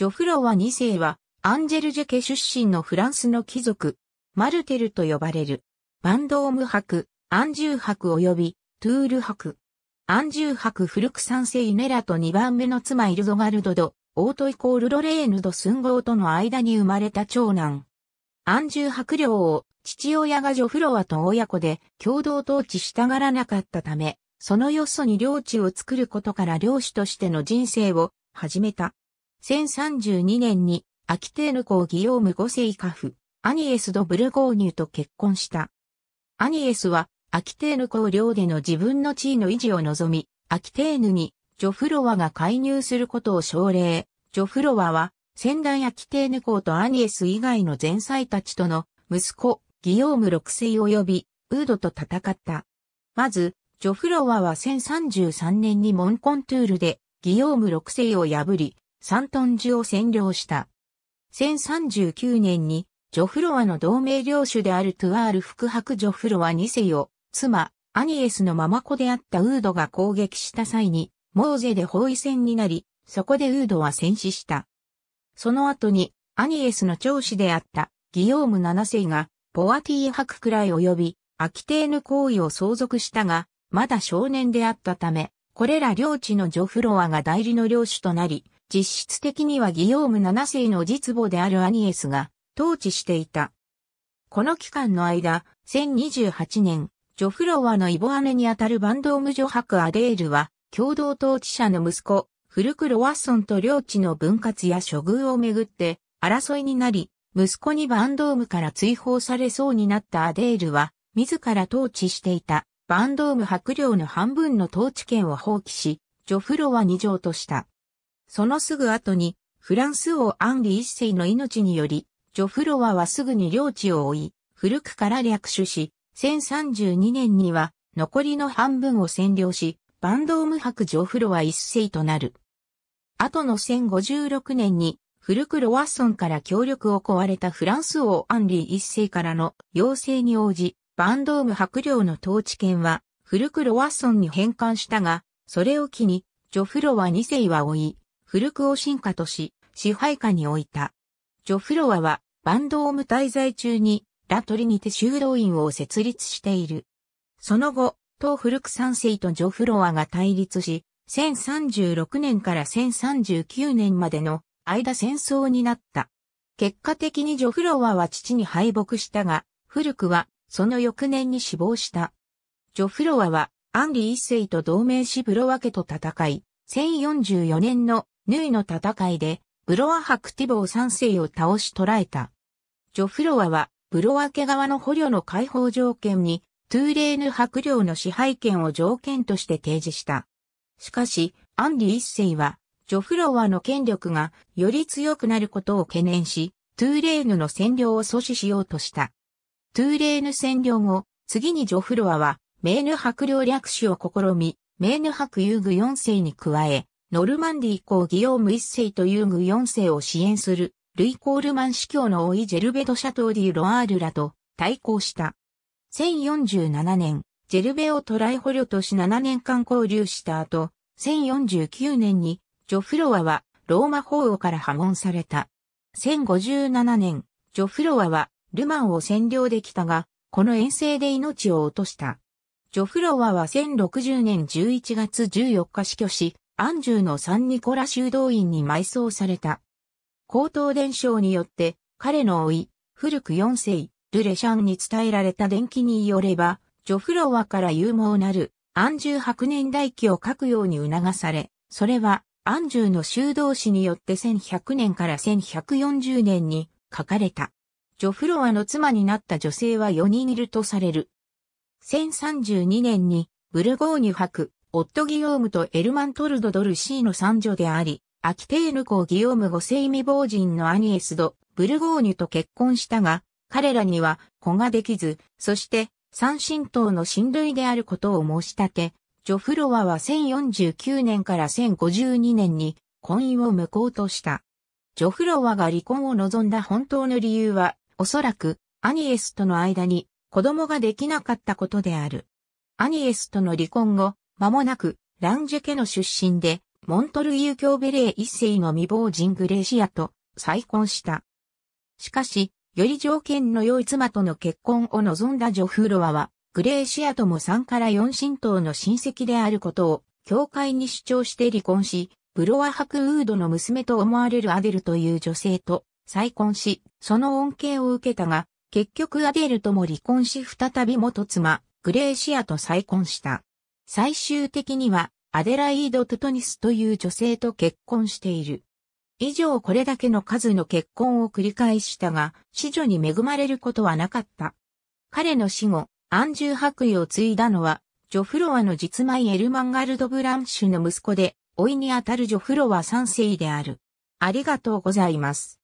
ジョフロワ2世は、アンジェルジュ家出身のフランスの貴族、マルテルと呼ばれる、バンドーム博、アンジュー及び、トゥール博。アンジュー古く三世イネラと2番目の妻イルゾガルドド、オートイコールロレーヌド寸号との間に生まれた長男。アンジュー領を、父親がジョフロワと親子で共同統治したがらなかったため、そのよそに領地を作ることから領主としての人生を始めた。1032年にアキテーヌ公ギヨーム5世家父、アニエス・ド・ブルゴーニュと結婚した。アニエスは、アキテーヌ公領での自分の地位の維持を望み、アキテーヌに、ジョフロワが介入することを奨励。ジョフロワは、先代アキテーヌ公とアニエス以外の前妻たちとの、息子、ギヨーム6世及び、ウードと戦った。まず、ジョフロワは1033年にモンコントゥールで、ギヨーム6世を破り、サントンジュを占領した。1039年に、ジョフロワの同盟領主であるトゥアール福伯ジョフロワ2世を、妻、アニエスのママ子であったウードが攻撃した際に、モーゼで包囲戦になり、そこでウードは戦死した。その後に、アニエスの長子であった、ギヨーム7世が、ポアティー博くらい及び、アキテーヌ行為を相続したが、まだ少年であったため、これら領地のジョフロワが代理の領主となり、実質的にはギヨーム7世の実母であるアニエスが統治していた。この期間の間、1028年、ジョフロワのイボ姉にあたるバンドーム・ジョハク・アデールは、共同統治者の息子、フルク・ロワッソンと領地の分割や処遇をめぐって争いになり、息子にバンドームから追放されそうになったアデールは、自ら統治していたバンドーム白領の半分の統治権を放棄し、ジョフロワに譲とした。そのすぐ後に、フランス王アンリ一世の命により、ジョフロワはすぐに領地を追い、古くから略取し、1032年には残りの半分を占領し、バンドーム博ジョフロワ一世となる。後の1056年に、古くロワッソンから協力を壊れたフランス王アンリー一世からの要請に応じ、バンドーム博領の統治権は、古くロワッソンに返還したが、それを機に、ジョフロワ二世は追い、古くを進化とし、支配下に置いた。ジョフロワは、バンドーム滞在中に、ラトリにて修道院を設立している。その後、東古く三世とジョフロワが対立し、1036年から1039年までの間戦争になった。結果的にジョフロワは父に敗北したが、古くはその翌年に死亡した。ジョフロワはアンリ一世と同盟しブロワ家と戦い、1044年のヌイの戦いで、ブロアクティボー三世を倒し捕らえた。ジョフロアは、ブロア家側の捕虜の解放条件に、トゥーレーヌョ領の支配権を条件として提示した。しかし、アンディ一世は、ジョフロアの権力がより強くなることを懸念し、トゥーレーヌの占領を阻止しようとした。トゥーレーヌ占領後、次にジョフロアは、メーヌョ領略取を試み、メーヌ伯遊具4世に加え、ノルマンディ公ギオーム一世というグ四世を支援する、ルイ・コールマン司教の老いジェルベド・シャトーディ・ロアールらと対抗した。1047年、ジェルベをトライ捕虜とし7年間交流した後、1049年に、ジョフロワは、ローマ法王から破門された。1057年、ジョフロワは、ルマンを占領できたが、この遠征で命を落とした。ジョフロワは1060年11月14日死去し、安住のサンニコラ修道院に埋葬された。高等伝承によって、彼の老い、古く四世、ルレシャンに伝えられた伝記によれば、ジョフロワから勇猛なる、安住白年代記を書くように促され、それは、安住の修道士によって1100年から1140年に書かれた。ジョフロワの妻になった女性は4人いるとされる。1032年にブルゴーニュ博、オット・ギオームとエルマントルド・ドルシーの三女であり、アキテーヌ公ギオームご世未亡人のアニエスド・ブルゴーニュと結婚したが、彼らには子ができず、そして三神党の親類であることを申し立て、ジョフロワは1049年から1052年に婚姻を無効とした。ジョフロワが離婚を望んだ本当の理由は、おそらくアニエスとの間に子供ができなかったことである。アニエスとの離婚後、間もなく、ランジェ家の出身で、モントルキョ教ベレー一世の未亡人グレーシアと再婚した。しかし、より条件の良い妻との結婚を望んだジョフロワは、グレーシアとも3から4神道の親戚であることを、教会に主張して離婚し、ブロワハクウードの娘と思われるアデルという女性と再婚し、その恩恵を受けたが、結局アデルとも離婚し再び元妻、グレーシアと再婚した。最終的にはアデライード・トトニスという女性と結婚している。以上これだけの数の結婚を繰り返したが、子女に恵まれることはなかった。彼の死後、アンジュ白衣を継いだのは、ジョフロワの実妹エルマンガルド・ブランシュの息子で、老いにあたるジョフロワ3世である。ありがとうございます。